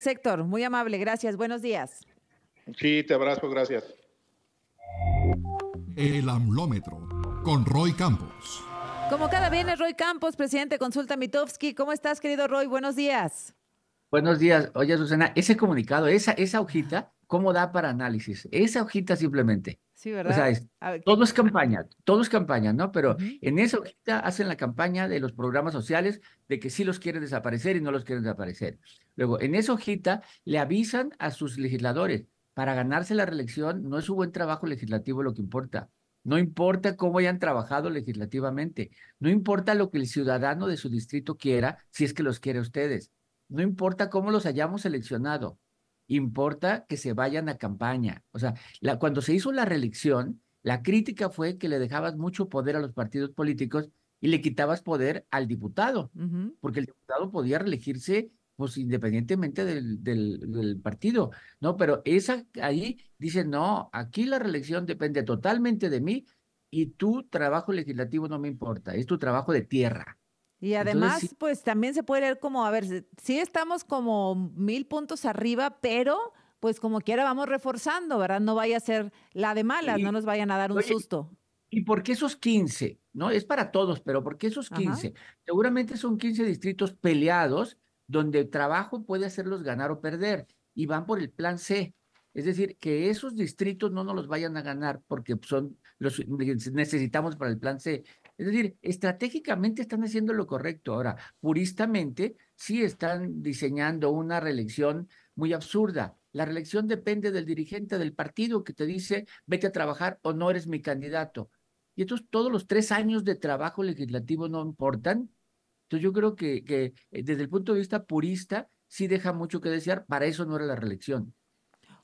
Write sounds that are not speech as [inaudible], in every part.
Sector, muy amable, gracias, buenos días. Sí, te abrazo, gracias. El amlómetro con Roy Campos. Como cada viernes, Roy Campos, presidente Consulta Mitofsky. ¿Cómo estás, querido Roy? Buenos días. Buenos días. Oye, Susana, ese comunicado, esa, esa hojita, ¿cómo da para análisis? Esa hojita simplemente. Sí, ¿verdad? O sea, es, todo es campaña, todo es campaña, ¿no? Pero en esa hojita hacen la campaña de los programas sociales, de que sí los quieren desaparecer y no los quieren desaparecer. Luego, en esa hojita le avisan a sus legisladores, para ganarse la reelección no es su buen trabajo legislativo lo que importa. No importa cómo hayan trabajado legislativamente, no importa lo que el ciudadano de su distrito quiera, si es que los quiere ustedes, no importa cómo los hayamos seleccionado, importa que se vayan a campaña. O sea, cuando se hizo la reelección, la crítica fue que le dejabas mucho poder a los partidos políticos y le quitabas poder al diputado, porque el diputado podía reelegirse pues independientemente del, del, partido, ¿no? Pero esa ahí dice, no, aquí la reelección depende totalmente de mí y tu trabajo legislativo no me importa, es tu trabajo de tierra. Y además, pues también se puede ver como, a ver, sí estamos como mil puntos arriba, pero pues como quiera vamos reforzando, ¿verdad? No vaya a ser la de malas, no nos vayan a dar un susto. ¿Y por qué esos 15? No, es para todos, pero ¿por qué esos 15? Seguramente son 15 distritos peleados donde el trabajo puede hacerlos ganar o perder y van por el plan C. Es decir, que esos distritos no nos los vayan a ganar porque son los necesitamos para el plan C. Es decir, estratégicamente están haciendo lo correcto. Ahora, puristamente, sí están diseñando una reelección muy absurda. La reelección depende del dirigente del partido que te dice, vete a trabajar o no eres mi candidato. Y entonces todos los tres años de trabajo legislativo no importan. Entonces yo creo que, que eh, desde el punto de vista purista sí deja mucho que desear. Para eso no era la reelección.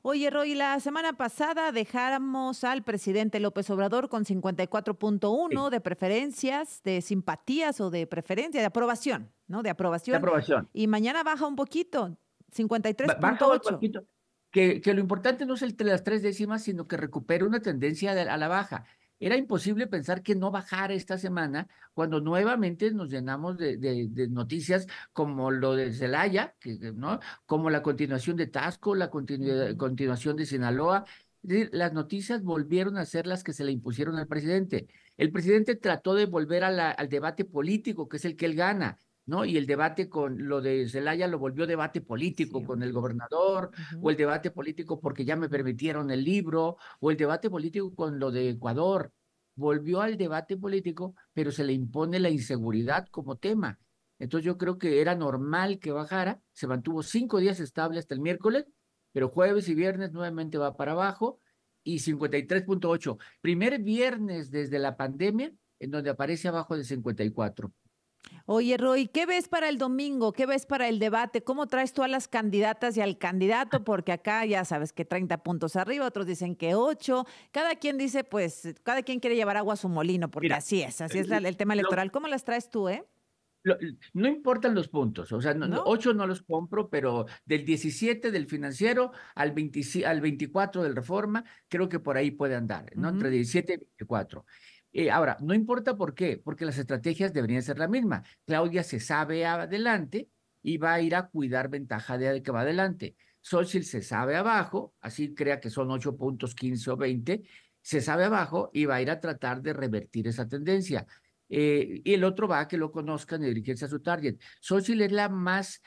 Oye, Roy, la semana pasada dejamos al presidente López Obrador con 54.1 de preferencias, de simpatías o de preferencia, de aprobación, ¿no? De aprobación. De aprobación. Y mañana baja un poquito, 53.8. Que, que, lo importante no es el, las tres décimas, sino que recupere una tendencia a la baja. Era imposible pensar que no bajara esta semana cuando nuevamente nos llenamos de, noticias como lo de Zelaya, que, ¿no? como la continuación de Tasco, la continuación de Sinaloa. las noticias volvieron a ser las que se le impusieron al presidente. El presidente trató de volver al debate político, que es el que él gana, ¿no? Y el debate con lo de Zelaya lo volvió debate político con el gobernador, o el debate político porque ya me permitieron el libro, o el debate político con lo de Ecuador. Volvió al debate político, pero se le impone la inseguridad como tema. Entonces yo creo que era normal que bajara, se mantuvo cinco días estable hasta el miércoles, pero jueves y viernes nuevamente va para abajo y 53.8. Primer viernes desde la pandemia en donde aparece abajo de 54. Oye, Roy, ¿qué ves para el domingo? ¿Qué ves para el debate? ¿Cómo traes tú a las candidatas y al candidato? Porque acá ya sabes que 30 puntos arriba, otros dicen que 8. Cada quien dice, pues, cada quien quiere llevar agua a su molino, porque así es, así eh, es el tema electoral. ¿Cómo las traes tú, eh? no importan los puntos, o sea, no, ¿No? 8 no los compro, pero del 17 del financiero al, 24 del reforma, creo que por ahí puede andar, ¿no? Entre 17 y 24. Eh, ahora, no importa por qué, porque las estrategias deberían ser la misma. Claudia se sabe adelante y va a ir a cuidar ventaja de que va adelante. Social se sabe abajo, así crea que son 8 puntos, 15 o 20, se sabe abajo y va a ir a tratar de revertir esa tendencia. Eh, y el otro va a que lo conozcan y dirigirse a su target. Social es la más,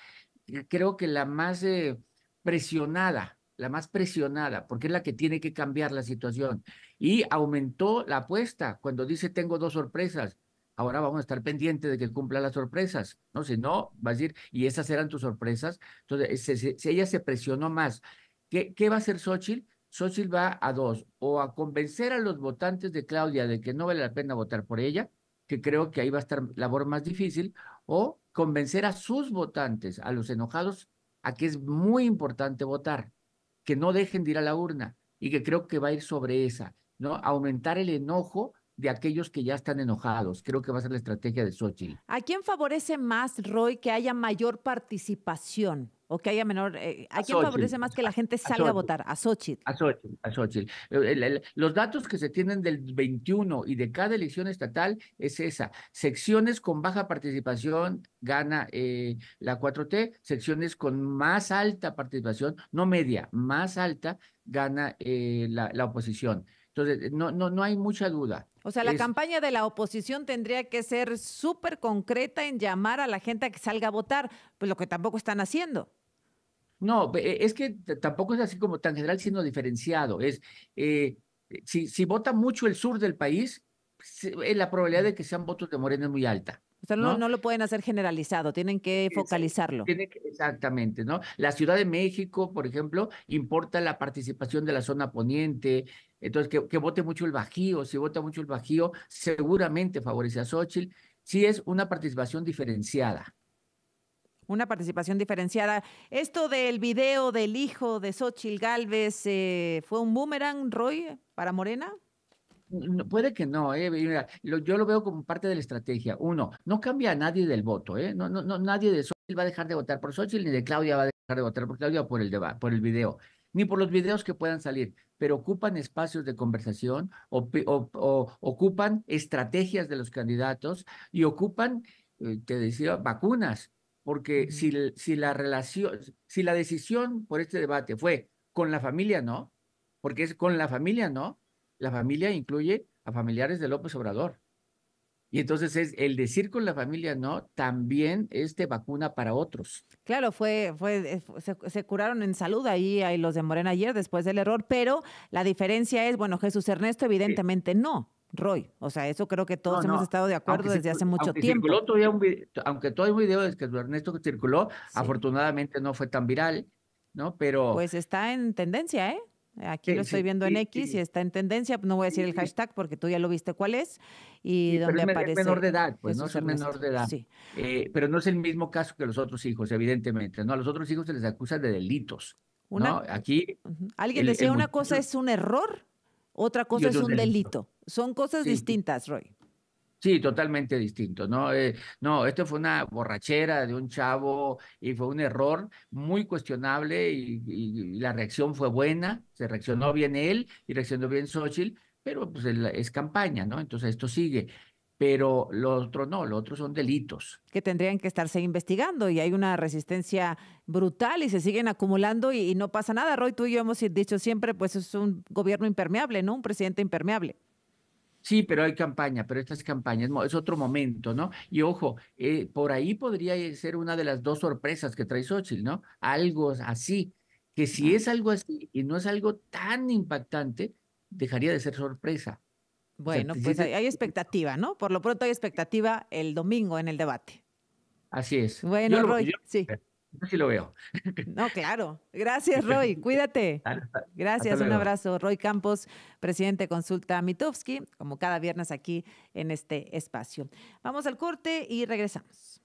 creo que la más eh, presionada la más presionada, porque es la que tiene que cambiar la situación. Y aumentó la apuesta cuando dice tengo dos sorpresas. Ahora vamos a estar pendientes de que cumpla las sorpresas, ¿no? Si no, va a decir, y esas eran tus sorpresas. Entonces, si ella se presionó más. ¿Qué, ¿Qué va a hacer Xochitl? Xochitl va a dos, o a convencer a los votantes de Claudia de que no vale la pena votar por ella, que creo que ahí va a estar labor más difícil, o convencer a sus votantes, a los enojados, a que es muy importante votar que no dejen de ir a la urna y que creo que va a ir sobre esa, ¿no? Aumentar el enojo de aquellos que ya están enojados. Creo que va a ser la estrategia de Sochi. ¿A quién favorece más, Roy, que haya mayor participación? o que haya menor. Eh, ¿A, quién favorece más que la gente salga a, votar? A Xochitl. A Xochitl, a eh, los datos que se tienen del 21 y de cada elección estatal es esa. Secciones con baja participación gana eh, la 4T, secciones con más alta participación, no media, más alta, gana la oposición. Entonces, eh, no, no, no hay mucha duda. O sea, la campaña de la oposición tendría que ser súper concreta en llamar a la gente a que salga a votar, pues lo que tampoco están haciendo. No, eh, es que tampoco es así como tan general, sino diferenciado. Es, eh, si, si vota mucho el sur del país, la probabilidad mm. de que sean votos de Morena es muy alta. O sea, no, lo pueden hacer generalizado, tienen que focalizarlo. exactamente, ¿no? La Ciudad de México, por ejemplo, importa la participación de la zona poniente, entonces que, vote mucho el Bajío, si vota mucho el Bajío, seguramente favorece a Xochitl, si es una participación diferenciada. Una participación diferenciada. Esto del video del hijo de Xochitl Galvez, eh, ¿fue un boomerang, Roy, para Morena? puede que no, eh, yo lo veo como parte de la estrategia. Uno, no cambia a nadie del voto, ¿eh? No, no, no, nadie de Xochitl va a dejar de votar por Xochitl ni de Claudia va a dejar de votar por Claudia por el, debate por el video, ni por los videos que puedan salir, pero ocupan espacios de conversación, o, ocupan estrategias de los candidatos y ocupan, eh, te decía, vacunas, porque si, si la relación, si la decisión por este debate fue con la familia, no, porque es con la familia, no, la familia incluye a familiares de López Obrador. Y entonces es el decir con la familia no, también este vacuna para otros. Claro, fue, fue eh, se, curaron en salud ahí, los de Morena ayer después del error, pero la diferencia es, bueno, Jesús Ernesto evidentemente no, Roy. O sea, eso creo que todos hemos estado de acuerdo desde hace mucho tiempo. Todavía aunque todo un video de Jesús Ernesto que circuló, afortunadamente no fue tan viral, ¿no? Pero... Pues está en tendencia, ¿eh? Aquí lo estoy viendo en X y está en tendencia. No voy a decir el hashtag porque tú ya lo viste cuál es y donde aparece. Es menor de edad, pues no es menor de edad. Eh, pero no es el mismo caso que los otros hijos, evidentemente. No, a los otros hijos se les acusa de delitos. ¿no? Aquí. Alguien decía una cosa es un error, otra cosa es un delito. Son cosas distintas, Roy. Sí, totalmente distinto, ¿no? Eh, no, esto fue una borrachera de un chavo y fue un error muy cuestionable y, la reacción fue buena, se reaccionó bien él y reaccionó bien Xochitl, pero pues es campaña, ¿no? Entonces esto sigue pero lo otro no, lo otro son delitos. Que tendrían que estarse investigando y hay una resistencia brutal y se siguen acumulando y, y, no pasa nada. Roy, tú y yo hemos dicho siempre, pues es un gobierno impermeable, ¿no? Un presidente impermeable. Sí, pero hay campaña, pero estas campañas es otro momento, ¿no? Y ojo, eh, por ahí podría e, ser una de las dos sorpresas que trae Xochitl, ¿no? Algo así, que si ah. es algo así y no es algo tan impactante, dejaría de ser sorpresa. Bueno, pues hay, expectativa, ¿no? Por lo pronto hay expectativa el domingo en el debate. Así es. Bueno, Roy, sí sé lo veo. No, [laughs] claro. Gracias, Roy. Cuídate. Gracias. Un abrazo. Roy Campos, presidente consulta Mitofsky, como cada viernes aquí en este espacio. Vamos al corte y regresamos.